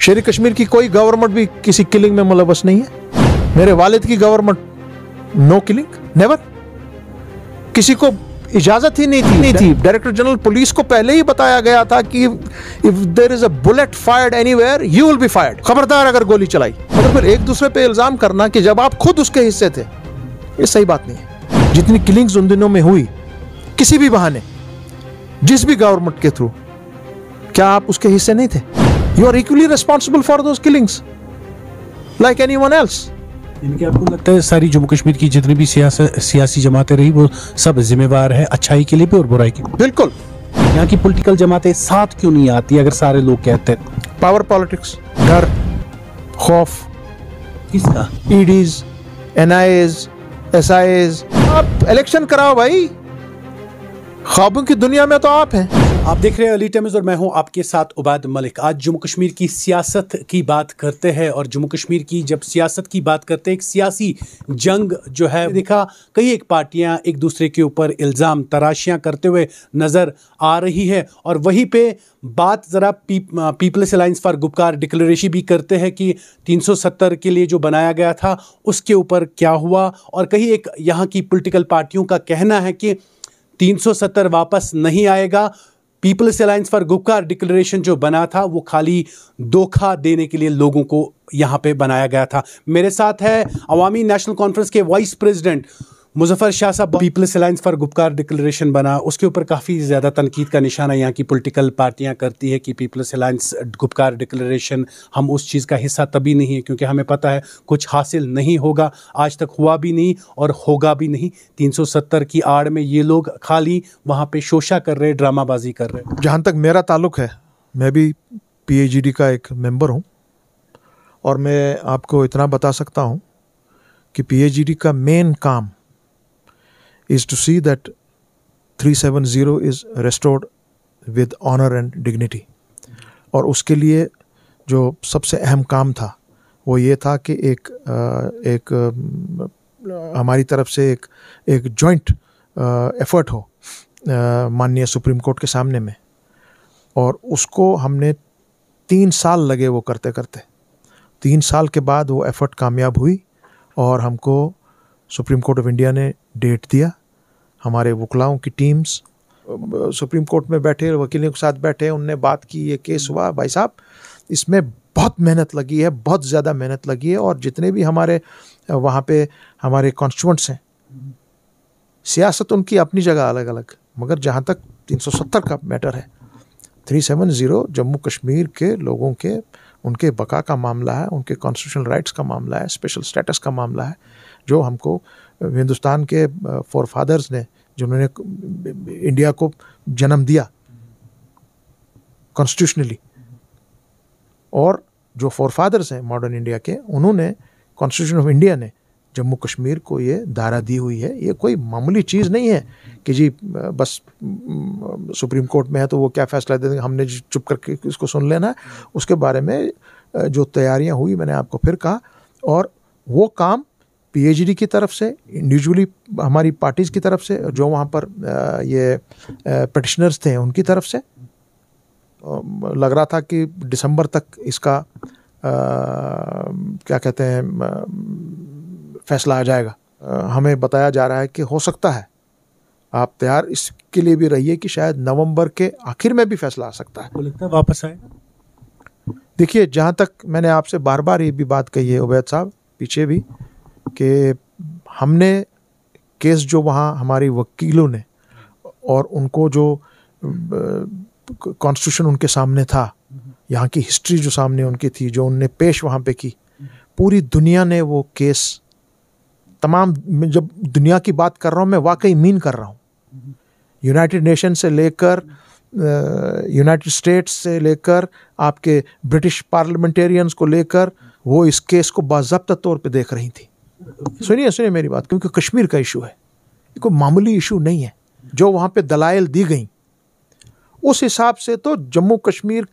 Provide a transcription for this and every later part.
शेर कश्मीर की कोई गवर्नमेंट भी किसी किलिंग में मुलवस नहीं है मेरे वालिद की गवर्नमेंट नो किलिंग नेवर किसी को इजाजत ही नहीं थी नहीं थी डायरेक्टर जनरल पुलिस को पहले ही बताया गया था कि if there is a bullet fired anywhere you will be fired खबरदार अगर गोली चलाई मतलब फिर एक दूसरे पे इल्जाम करना कि जब आप खुद उसके हिस्से थे ये सही बात नहीं है जितनी किलिंग्स उन दिनों में हुई किसी भी बहाने जिस भी गवर्नमेंट के थ्रू क्या आप उसके हिस्से नहीं थे you are equally responsible for those killings like anyone else इनके आपको लगता है सारी जम्मू कश्मीर की जितनी भी सियासी जमातें रही वो सब जिम्मेवार है अच्छाई के लिए भी और बुराई के लिए बिल्कुल यहाँ की पॉलिटिकल जमातें साथ क्यों नहीं आती अगर सारे लोग कहते हैं पावर पॉलिटिक्स डर खौफ किसका EDs N I As S I As आप इलेक्शन कराओ भाई ख्वाबों की दुनिया में तो आप हैं आप देख रहे हैं अली टेमिज और मैं हूं आपके साथ उबैद मलिक आज जम्मू कश्मीर की सियासत की बात करते हैं और जम्मू कश्मीर की जब सियासत की बात करते हैं एक सियासी जंग जो है देखा कई एक पार्टियां एक दूसरे के ऊपर इल्ज़ाम तराशियां करते हुए नज़र आ रही है और वहीं पे बात ज़रा P, People's Alliance for Gupkar Declaration भी करते हैं कि 370 के लिए जो बनाया गया था उसके ऊपर क्या हुआ और कहीं एक यहाँ की पोलिटिकल पार्टियों का कहना है कि 370 वापस नहीं आएगा People's Alliance for Gupkar Declaration जो बना था वो खाली धोखा देने के लिए लोगों को यहाँ पे बनाया गया था मेरे साथ है अवामी नेशनल कॉन्फ्रेंस के vice president Muzaffar Shah sahab People's Alliance for Gupkar Declaration बना उसके ऊपर काफ़ी ज़्यादा तनकीद का निशाना यहाँ की पोलिटिकल पार्टियाँ करती है कि पीपल्स अलायंस गुप्कार डिक्लेरेशन हम उस चीज़ का हिस्सा तभी नहीं है क्योंकि हमें पता है कुछ हासिल नहीं होगा आज तक हुआ भी नहीं और होगा भी नहीं सत्तर की आड़ में ये लोग खाली वहाँ पर शोशा कर रहे ड्रामाबाजी कर रहे जहाँ तक मेरा ताल्लुक है मैं भी पी का एक मेम्बर हूँ और मैं आपको इतना बता सकता हूँ कि पी का मेन काम is to see that 370 is restored with honor and dignity और उसके लिए जो सबसे अहम काम था वो ये था कि एक एक हमारी तरफ से एक एक जॉइंट एफर्ट हो माननीय सुप्रीम कोर्ट के सामने में और उसको हमने तीन साल लगे वो करते करते तीन साल के बाद वो एफर्ट कामयाब हुई और हमको सुप्रीम कोर्ट ऑफ इंडिया ने डेट दिया हमारे वकलाओं की टीम्स सुप्रीम कोर्ट में बैठे वकीलों के साथ बैठे उनने बात की ये केस हुआ भाई साहब इसमें बहुत मेहनत लगी है बहुत ज़्यादा मेहनत लगी है और जितने भी हमारे वहाँ पे हमारे कॉन्स्टिट्यूंट्स हैं सियासत उनकी अपनी जगह अलग अलग मगर जहाँ तक 370 का मैटर है 370 जम्मू कश्मीर के लोगों के उनके बका का मामला है उनके कॉन्स्टिट्यूशनल राइट्स का मामला है स्पेशल स्टेटस का मामला है जो हमको हिंदुस्तान के फोर फादर्स ने जिन्होंने इंडिया को जन्म दिया कॉन्स्टिट्यूशनली और जो फोर फादर्स हैं मॉडर्न इंडिया के उन्होंने कॉन्स्टिट्यूशन ऑफ इंडिया ने जम्मू कश्मीर को ये धारा दी हुई है ये कोई मामूली चीज़ नहीं है कि जी बस सुप्रीम कोर्ट में है तो वो क्या फैसला दे देंगे हमने चुप करके इसको सुन लेना है उसके बारे में जो तैयारियां हुई मैंने आपको फिर कहा और वो काम पीएचडी की तरफ से इंडिविजुअली हमारी पार्टीज़ की तरफ से जो वहाँ पर ये पटिशनर्स थे उनकी तरफ से लग रहा था कि दिसंबर तक इसका आ, क्या कहते हैं फैसला आ जाएगा हमें बताया जा रहा है कि हो सकता है आप तैयार इसके लिए भी रहिए कि शायद नवंबर के आखिर में भी फैसला आ सकता है लगता है वापस आएगा देखिए जहाँ तक मैंने आपसे बार बार ये भी बात कही है उबैद साहब पीछे भी कि हमने केस जो वहाँ हमारे वकीलों ने और उनको जो कॉन्स्टिट्यूशन उनके सामने था यहाँ की हिस्ट्री जो सामने उनकी थी जो उनने पेश वहाँ पे की पूरी दुनिया ने वो केस तमाम जब दुनिया की बात कर रहा हूँ मैं वाकई मीन कर रहा हूँ यूनाइटेड नेशन से लेकर यूनाइटेड स्टेट्स से लेकर आपके ब्रिटिश पार्लियामेंटेरियंस को लेकर वो इस केस को बाबा तौर पे देख रही थी सुनिए सुनिए मेरी बात क्योंकि कश्मीर का इशू है ये कोई मामूली इशू नहीं है जो वहाँ पे दलाइल दी गई उस हिसाब से तो जम्मू कश्मीर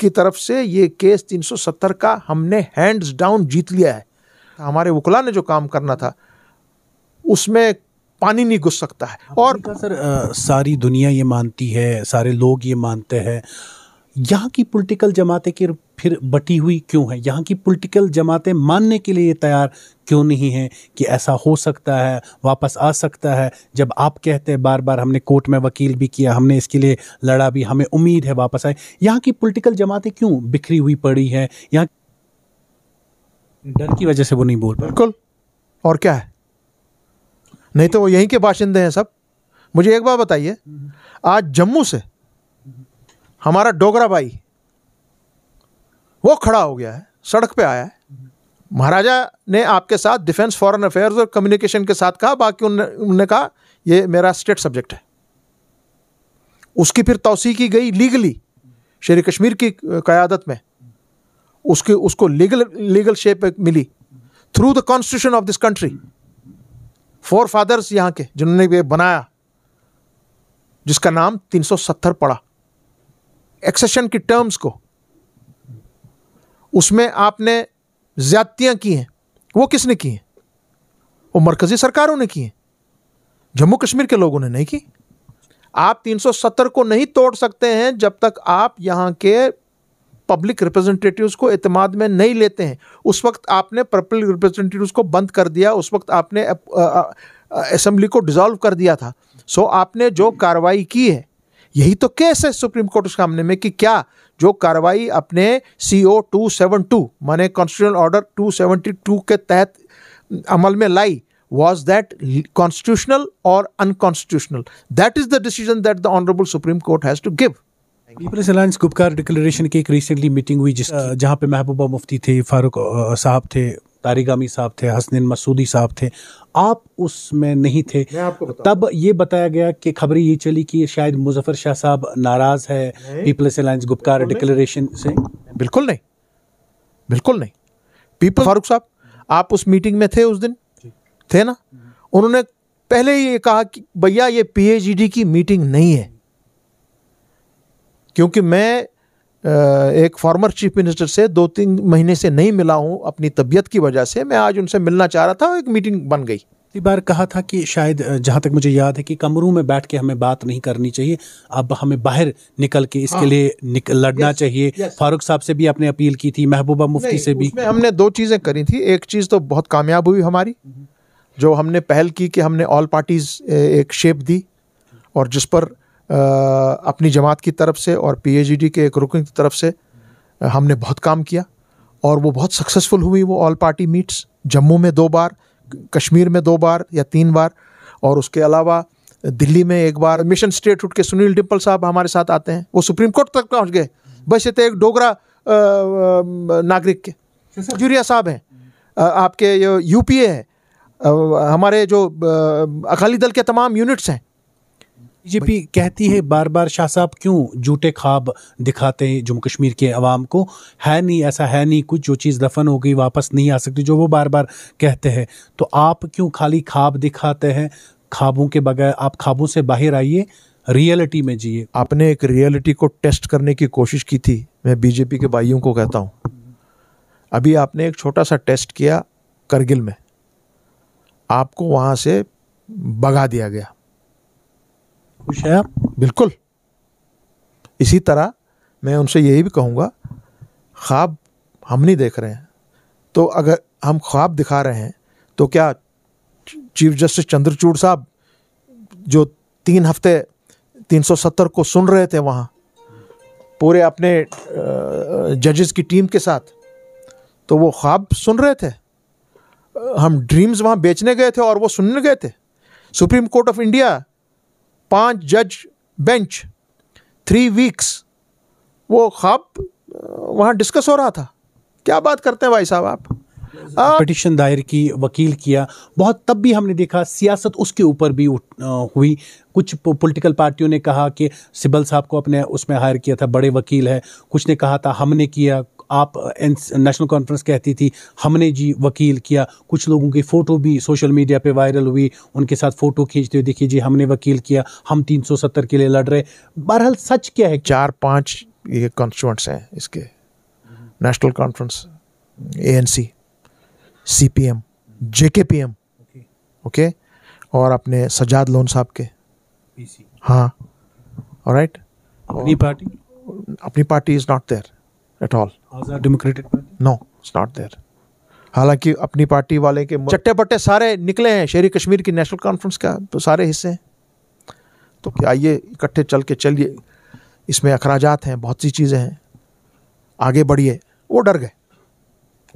की तरफ से ये केस 370 का हमने हैंड्स डाउन जीत लिया है हमारे वकला ने जो काम करना था उसमें पानी नहीं घुस सकता है और सर आ, सारी दुनिया ये मानती है सारे लोग ये मानते हैं यहाँ की पॉलिटिकल जमातें की फिर बटी हुई क्यों है यहाँ की पॉलिटिकल जमातें मानने के लिए तैयार क्यों नहीं हैं कि ऐसा हो सकता है वापस आ सकता है जब आप कहते हैं बार बार हमने कोर्ट में वकील भी किया हमने इसके लिए लड़ा भी हमें उम्मीद है वापस आए यहाँ की पॉलिटिकल जमातें क्यों बिखरी हुई पड़ी हैं यहाँ डर की वजह से वो नहीं बोल बिल्कुल और क्या है नहीं तो वो यहीं के बाशिंदे हैं सब मुझे एक बात बताइए आज जम्मू से हमारा डोगरा भाई वो खड़ा हो गया है सड़क पे आया है महाराजा ने आपके साथ डिफेंस फॉरेन अफेयर्स और कम्युनिकेशन के साथ कहा बाकी उनने कहा ये मेरा स्टेट सब्जेक्ट है उसकी फिर तोसी की गई लीगली शेर कश्मीर की क़्यादत में उसकी उसको लीगल लीगल शेप मिली through the constitution of this country forefathers यहाँ के जिन्होंने बनाया जिसका नाम 370 पड़ा एक्सेशन की टर्म्स को उसमें आपने ज्यादतियाँ की हैं वो किसने की हैं वो मरकज़ी सरकारों ने की हैं जम्मू कश्मीर के लोगों ने नहीं की आप 370 को नहीं तोड़ सकते हैं जब तक आप यहाँ के पब्लिक रिप्रेजेंटेटिव्स को इतमाद में नहीं लेते हैं उस वक्त आपने पब्लिक रिप्रेजेंटेटिव्स को बंद कर दिया उस वक्त आपने असम्बली असेंबली को डिज़ोल्व कर दिया था सो आपने जो कार्रवाई की है यही तो केस है सुप्रीम कोर्ट के सामने में कि क्या जो कार्रवाई अपने C O two seven two माने constitution order two seventy two के तहत अमल में लाई वॉज दैट कॉन्स्टिट्यूशनल और unconstitutional that is the decision that the honourable Supreme Court has to give People's Alliance Gupkar Declaration की एक रिसेंटली मीटिंग हुई जिस जहाँ पे महबूबा मुफ्ती थे फारूक साहब थे तारीगामी साहब थे हसनिन मसूदी साहब थे आप उसमें नहीं थे तब ये बताया गया कि खबरें ये चली कि शायद मुजफ्फर शाह साहब नाराज़ है पीपल्स अलायंस गुप्कार डिक्लेरेशन से बिल्कुल नहीं बिल्कुल नहीं पीपल फारूक साहब आप उस मीटिंग में थे उस दिन थे ना उन्होंने पहले ये कहा कि भैया ये पीएचडी की मीटिंग नहीं है क्योंकि मैं एक फॉर्मर चीफ मिनिस्टर से दो तीन महीने से नहीं मिला हूँ अपनी तबीयत की वजह से मैं आज उनसे मिलना चाह रहा था एक मीटिंग बन गई पिछली बार कहा था कि शायद जहाँ तक मुझे याद है कि कमरों में बैठ के हमें बात नहीं करनी चाहिए अब हमें बाहर निकल के इसके हाँ, लिए निक, लड़ना यस, चाहिए फारूक साहब से भी आपने अपील की थी महबूबा मुफ्ती से भी हमने दो चीज़ें करी थी एक चीज़ तो बहुत कामयाब हुई हमारी हम्म। जो हमने पहल की कि हमने ऑल पार्टीज़ एक शेप दी और जिस पर अपनी जमात की तरफ से और पीएचडी के एक रुकन की तरफ से हमने बहुत काम किया और वो बहुत सक्सेसफुल हुई वो ऑल पार्टी मीट्स जम्मू में दो बार कश्मीर में दो बार या तीन बार और उसके अलावा दिल्ली में एक बार मिशन स्टेट उठ के सुनील डिम्पल साहब हमारे साथ आते हैं वो सुप्रीम कोर्ट तक पहुँच गए बस थे एक डोगरा नागरिक के जूरिया साहब हैं आपके यूपीए है हमारे जो अकाली दल के तमाम यूनिट्स हैं बीजेपी कहती है बार बार शाह साहब क्यों झूठे खाब दिखाते हैं जम्मू कश्मीर के अवाम को है नहीं ऐसा है नहीं कुछ जो चीज़ दफन हो गई वापस नहीं आ सकती जो वो बार बार कहते हैं तो आप क्यों खाली खाब दिखाते हैं खाबों के बगैर आप खाबों से बाहर आइए रियलिटी में जिए आपने एक रियलिटी को टेस्ट करने की कोशिश की थी मैं बीजेपी के भाइयों को कहता हूँ अभी आपने एक छोटा सा टेस्ट किया करगिल में आपको वहाँ से भगा दिया गया खुश हैं आप बिल्कुल इसी तरह मैं उनसे यही भी कहूँगा ख्वाब हम नहीं देख रहे हैं तो अगर हम ख्वाब दिखा रहे हैं तो क्या चीफ जस्टिस चंद्रचूड़ साहब जो तीन हफ्ते 370 को सुन रहे थे वहाँ पूरे अपने जजेस की टीम के साथ तो वो ख्वाब सुन रहे थे हम ड्रीम्स वहाँ बेचने गए थे और वो सुनने गए थे सुप्रीम कोर्ट ऑफ इंडिया पांच जज बेंच थ्री वीक्स वो खब वहाँ डिस्कस हो रहा था क्या बात करते हैं भाई साहब आप पटिशन दायर की वकील किया बहुत तब भी हमने देखा सियासत उसके ऊपर भी हुई कुछ पॉलिटिकल पार्टियों ने कहा कि सिबल साहब को अपने उसमें हायर किया था बड़े वकील है कुछ ने कहा था हमने किया आप नेशनल uh, कॉन्फ्रेंस uh, कहती थी हमने जी वकील किया कुछ लोगों की फ़ोटो भी सोशल मीडिया पे वायरल हुई उनके साथ फ़ोटो खींचते हुए देखिए जी हमने वकील किया हम 370 के लिए लड़ रहे बहरहाल सच क्या है चार पाँच ये कॉन्स्टिट्यूंट्स हैं इसके National Conference A N C C P M J K P M okay और अपने सजाद लोन साहब के हाँ right Apni Party Apni Party is not there at all Azad Democratic Party no not there हालांकि अपनी पार्टी वाले के चट्टे पट्टे सारे निकले हैं शहरी कश्मीर की नेशनल कॉन्फ्रेंस का तो सारे हिस्से हैं तो क्या आइए इकट्ठे चल के चलिए इसमें अखराज हैं बहुत सी चीज़ें हैं आगे बढ़िए वो डर गए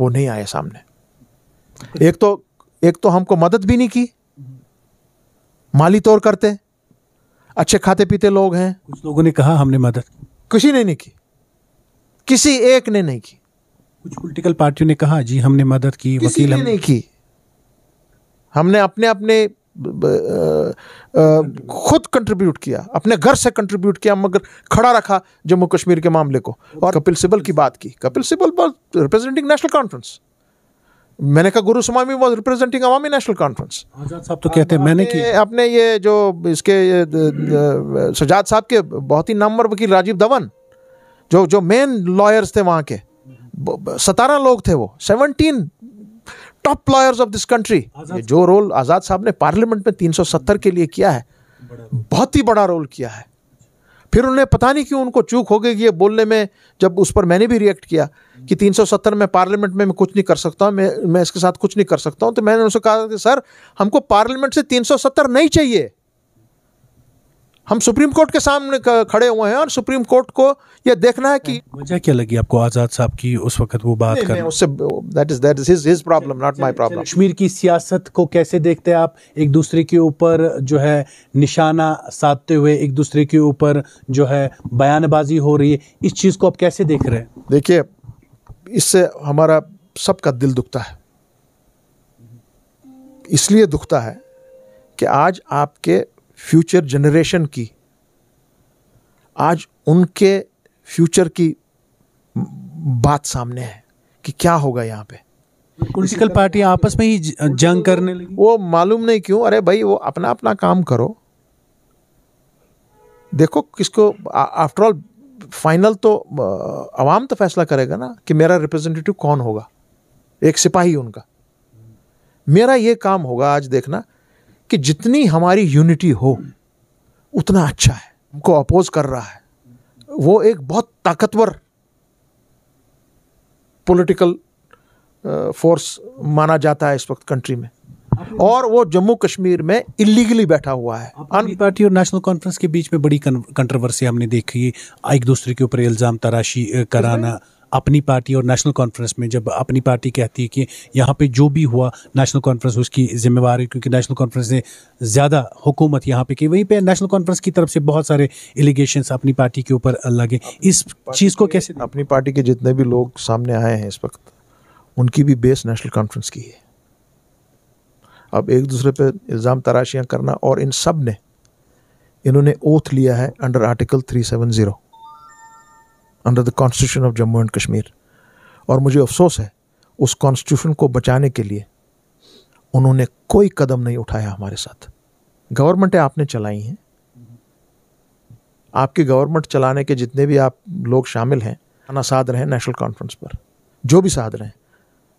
वो नहीं आए सामने एक तो एक तो हमको मदद भी नहीं की माली तौर करते अच्छे खाते पीते लोग हैं कुछ लोगों ने कहा हमने मदद किसी ने नहीं की किसी एक ने नहीं की कुछ पॉलिटिकल पार्टियों ने कहा जी हमने मदद की किसी वकील ने हम... नहीं की हमने अपने अपने खुद कंट्रीब्यूट किया अपने घर से कंट्रीब्यूट किया मगर खड़ा रखा जम्मू कश्मीर के मामले को और कपिल सिब्बल की बात की Kapil Sibal Sibal representing National Conference मैंने कहा Guru Swamy was representing Awami National Conference Azad sahab तो कहते हैं मैंने की अपने ये जो इसके सजाद साहब के बहुत ही नामवर वकील राजीव धवन जो जो मेन लॉयर्स थे वहाँ के सतारह लोग थे वो seventeen top lawyers of this country जो रोल आज़ाद साहब ने पार्लियामेंट में 370 के लिए किया है बहुत ही बड़ा रोल किया है फिर उन्हें पता नहीं क्यों उनको चूक हो गई ये बोलने में जब उस पर मैंने भी रिएक्ट किया कि 370 में पार्लियामेंट में मैं कुछ नहीं कर सकता हूँ मैं मैं इसके साथ कुछ नहीं कर सकता हूँ तो मैंने उनसे कहा कि सर हमको पार्लियामेंट से 370 नहीं चाहिए हम सुप्रीम कोर्ट के सामने खड़े हुए हैं और सुप्रीम कोर्ट को यह देखना है कि वजह क्या लगी आपको आज़ाद साहब की उस वक्त वो बात कर उससे that is that is his his problem not my problem Kashmir की सियासत को कैसे देखते हैं आप एक दूसरे के ऊपर जो है निशाना साधते हुए एक दूसरे के ऊपर जो है बयानबाजी हो रही है इस चीज़ को आप कैसे देख रहे हैं देखिए इससे हमारा सबका दिल दुखता है इसलिए दुखता है कि आज आपके फ्यूचर जनरेशन की आज उनके फ्यूचर की बात सामने है कि क्या होगा यहाँ पे पोलिटिकल पार्टी आपस में ही जंग करने लगी वो मालूम नहीं क्यों अरे भाई वो अपना अपना काम करो देखो किसको आफ्टर ऑल फाइनल तो आवाम तो फैसला करेगा ना कि मेरा रिप्रेजेंटेटिव कौन होगा एक सिपाही उनका मेरा ये काम होगा आज देखना कि जितनी हमारी यूनिटी हो उतना अच्छा है हमको अपोज कर रहा है वो एक बहुत ताकतवर पॉलिटिकल फोर्स माना जाता है इस वक्त कंट्री में और वो जम्मू कश्मीर में इलीगली बैठा हुआ है आम पार्टी और नेशनल कॉन्फ्रेंस के बीच में बड़ी कंट्रोवर्सी हमने देखी एक दूसरे के ऊपर इल्ज़ाम तराशी कराना अपनी पार्टी और नेशनल कॉन्फ्रेंस में जब अपनी पार्टी कहती है कि यहाँ पे जो भी हुआ नेशनल कॉन्फ्रेंस उसकी जिम्मेवार क्योंकि नेशनल कॉन्फ्रेंस ने ज़्यादा हुकूमत यहाँ पे की वहीं पे नेशनल कॉन्फ्रेंस की तरफ से बहुत सारे एलिगेशन अपनी पार्टी के ऊपर लगे इस चीज़ को कैसे अपनी पार्टी के जितने भी लोग सामने आए हैं इस वक्त उनकी भी बेस नेशनल कॉन्फ्रेंस की है अब एक दूसरे पे इल्ज़ाम तराशियाँ करना और इन सब ने इन्होंने ओथ लिया है under article three seven zero under the constitution of Jammu and Kashmir और मुझे अफसोस है उस कॉन्स्टिट्यूशन को बचाने के लिए उन्होंने कोई कदम नहीं उठाया हमारे साथ गवर्नमेंटें आपने चलाई हैं आपकी गवर्नमेंट चलाने के जितने भी आप लोग शामिल हैं ना साध रहे हैं नेशनल कॉन्फ्रेंस पर जो भी साध रहे हैं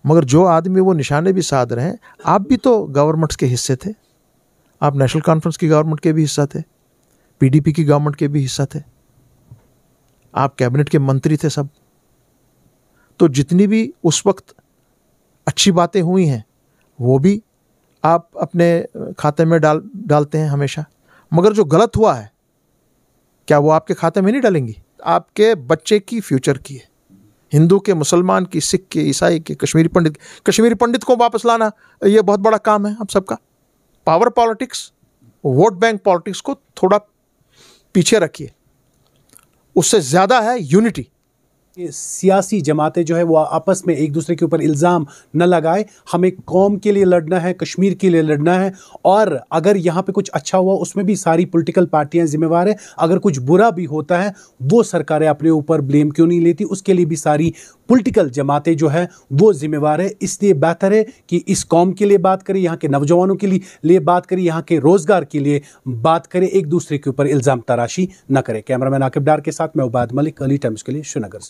मगर जो आदमी वो निशाने भी साध रहे हैं आप भी तो गवर्नमेंट्स के हिस्से थे आप नेशनल कॉन्फ्रेंस की गवर्नमेंट के भी हिस्सा थे पीडीपी की गवर्नमेंट के भी हिस्सा थे आप कैबिनेट के मंत्री थे सब तो जितनी भी उस वक्त अच्छी बातें हुई हैं वो भी आप अपने खाते में डाल डालते हैं हमेशा मगर जो गलत हुआ है क्या वो आपके खाते में नहीं डालेंगी आपके बच्चे की फ्यूचर की है हिंदू के मुसलमान की सिख के ईसाई के कश्मीरी पंडित कश्मीरी पंडित को वापस लाना ये बहुत बड़ा काम है आप सबका power politics vote bank politics को थोड़ा पीछे रखिए उससे ज़्यादा है यूनिटी सियासी जमातें जो है वो आपस में एक दूसरे के ऊपर इल्ज़ाम न लगाए हमें कौम के लिए लड़ना है कश्मीर के लिए लड़ना है और अगर यहाँ पे कुछ अच्छा हुआ उसमें भी सारी पॉलिटिकल पार्टियाँ जिम्मेवार हैं अगर कुछ बुरा भी होता है वो सरकारें अपने ऊपर ब्लेम क्यों नहीं लेती उसके लिए भी सारी पॉलिटिकल जमातें जो है वो जिम्मेवार है इसलिए बेहतर है कि इस कौम के लिए बात करें यहाँ के नौजवानों के लिए लिए बात करें यहाँ के रोज़गार के लिए बात करें एक दूसरे के ऊपर इल्ज़ाम तराशी न करें कैमरामैन आकिब डार के साथ मैं उबाद मलिक अली टाइम्स के लिए श्रीनगर से